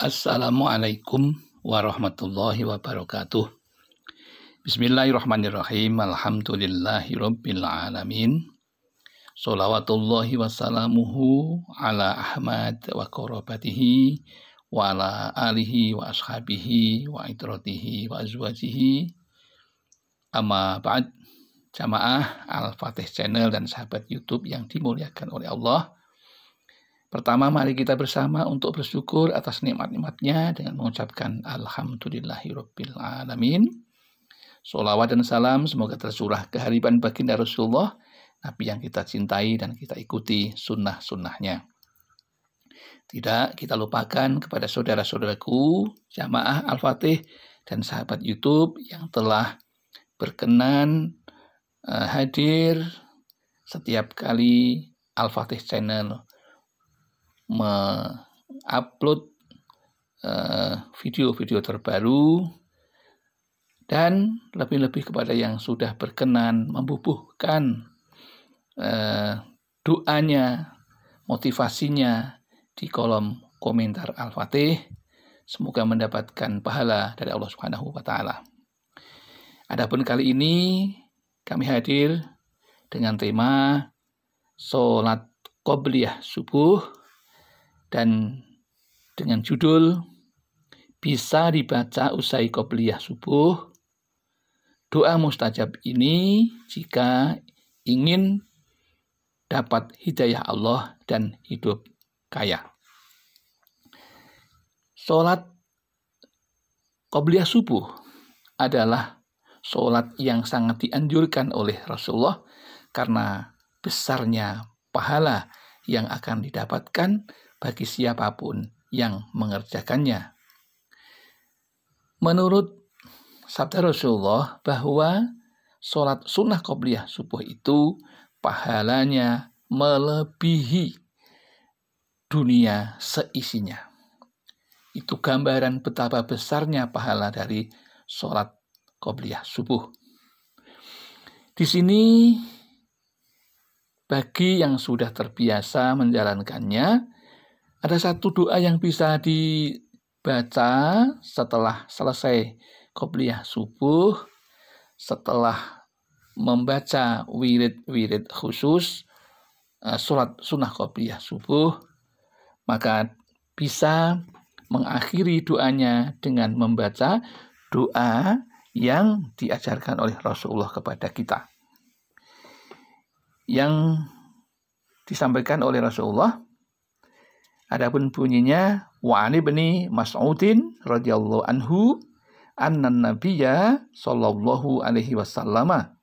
Assalamualaikum warahmatullahi wabarakatuh. Bismillahirrahmanirrahim. Alhamdulillahi rabbil alamin. Salawatullahi wassalamuhu ala Ahmad wa korobatihi wa ala alihi wa ashabihi wa idratihi wa azwajihi. Amma ba'd jamaah Al-Fatih Channel dan sahabat YouTube yang dimuliakan oleh Allah. Pertama, mari kita bersama untuk bersyukur atas nikmat-nikmatnya dengan mengucapkan Alhamdulillahirrabbilalamin. Salawat dan salam semoga tercurah kehariban baginda Rasulullah, Nabi yang kita cintai dan kita ikuti sunnah-sunnahnya. Tidak kita lupakan kepada saudara-saudaraku, jamaah Al-Fatih, dan sahabat YouTube yang telah berkenan eh, hadir setiap kali Al-Fatih Channel mengupload eh, video-video terbaru dan lebih-lebih kepada yang sudah berkenan membubuhkan uh, doanya, motivasinya di kolom komentar Al-Fatih. Semoga mendapatkan pahala dari Allah Subhanahu wa taala. Adapun kali ini kami hadir dengan tema salat qobliyah subuh dan dengan judul bisa dibaca usai qobliyah subuh. Doa mustajab ini jika ingin dapat hidayah Allah dan hidup kaya. Sholat Qobliyah subuh adalah sholat yang sangat dianjurkan oleh Rasulullah karena besarnya pahala yang akan didapatkan bagi siapapun yang mengerjakannya. Menurut sabda Rasulullah bahwa sholat sunnah qobliyah subuh itu pahalanya melebihi dunia seisinya. Itu gambaran betapa besarnya pahala dari sholat qobliyah subuh. Di sini, bagi yang sudah terbiasa menjalankannya, ada satu doa yang bisa dibaca setelah selesai kopiah subuh, setelah membaca wirid-wirid khusus eh, surat sunnah kopiah subuh, maka bisa mengakhiri doanya dengan membaca doa yang diajarkan oleh Rasulullah kepada kita. Yang disampaikan oleh Rasulullah Adapun bunyinya wa ani bani Mas'udin radhiyallahu anhu anna nabiyya sallallahu alaihi wasallama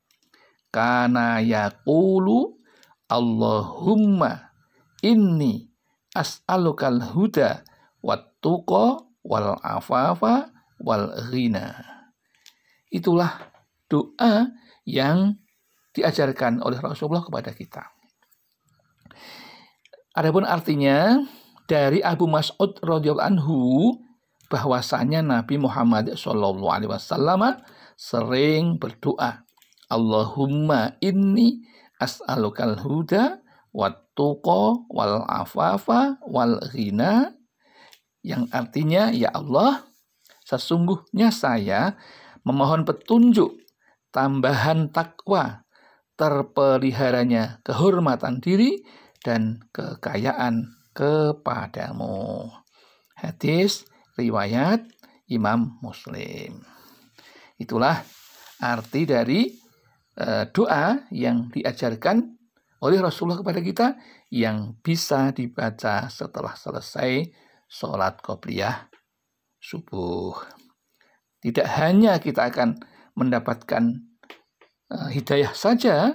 kana yaqulu Allahumma inni as'alukal huda wat tuqa wal afafa wal ghina. Itulah doa yang diajarkan oleh Rasulullah kepada kita. Adapun artinya dari Abu Mas'ud radhiyallahu anhu bahwasanya Nabi Muhammad sallallahu alaihi wasallam sering berdoa Allahumma inni as'alukal huda wat tuqa wal afafa wal ghina yang artinya ya Allah sesungguhnya saya memohon petunjuk tambahan takwa terpeliharanya kehormatan diri dan kekayaan kepadamu. Hadis riwayat Imam Muslim. Itulah arti dari e, doa yang diajarkan oleh Rasulullah kepada kita yang bisa dibaca setelah selesai sholat qobliyah subuh. Tidak hanya kita akan mendapatkan e, hidayah saja,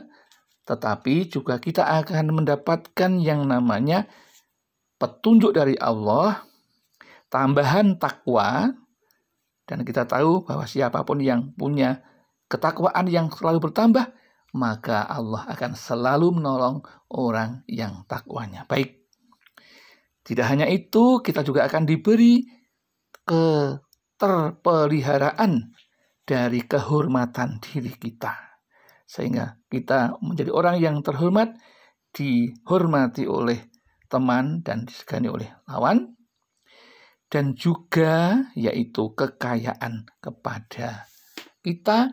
tetapi juga kita akan mendapatkan yang namanya petunjuk dari Allah, tambahan takwa, dan kita tahu bahwa siapapun yang punya ketakwaan yang selalu bertambah, maka Allah akan selalu menolong orang yang takwanya baik. Tidak hanya itu, kita juga akan diberi keterpeliharaan dari kehormatan diri kita. Sehingga kita menjadi orang yang terhormat, dihormati oleh teman dan disegani oleh lawan dan juga yaitu kekayaan kepada kita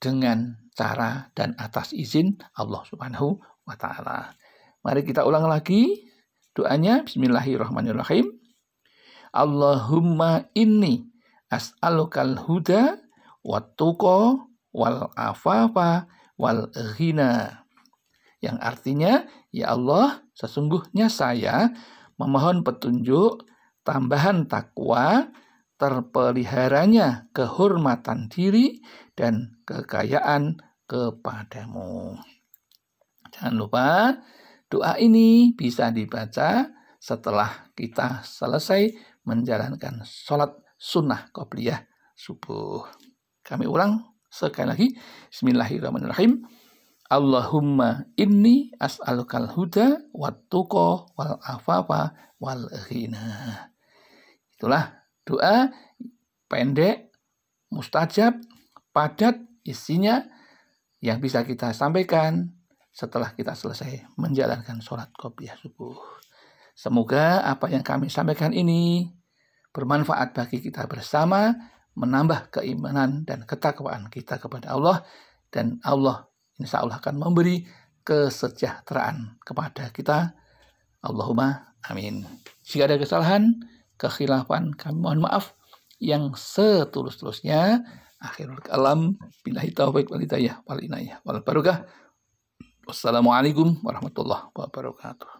dengan cara dan atas izin Allah Subhanahu wa taala. Mari kita ulang lagi doanya bismillahirrahmanirrahim. Allahumma inni as'alukal huda wat tuqa wal afafa wal ghina yang artinya, "Ya Allah, sesungguhnya saya memohon petunjuk, tambahan takwa, terpeliharanya kehormatan diri, dan kekayaan kepadamu." Jangan lupa, doa ini bisa dibaca setelah kita selesai menjalankan sholat sunnah qobliyah subuh. Kami ulang sekali lagi. Bismillahirrahmanirrahim. Allahumma inni as'alukal huda wat tuqa wal afafa wal ghina. Itulah doa pendek, mustajab, padat isinya yang bisa kita sampaikan setelah kita selesai menjalankan sholat kopiah subuh. Semoga apa yang kami sampaikan ini bermanfaat bagi kita bersama, menambah keimanan dan ketakwaan kita kepada Allah, dan Allah insya Allah akan memberi kesejahteraan kepada kita. Allahumma amin. Jika ada kesalahan, kekhilafan, kami mohon maaf yang setulus-tulusnya. Akhirul kalam, bila taufiq wal hidayah wal inayah wal barokah. Wassalamualaikum warahmatullahi wabarakatuh.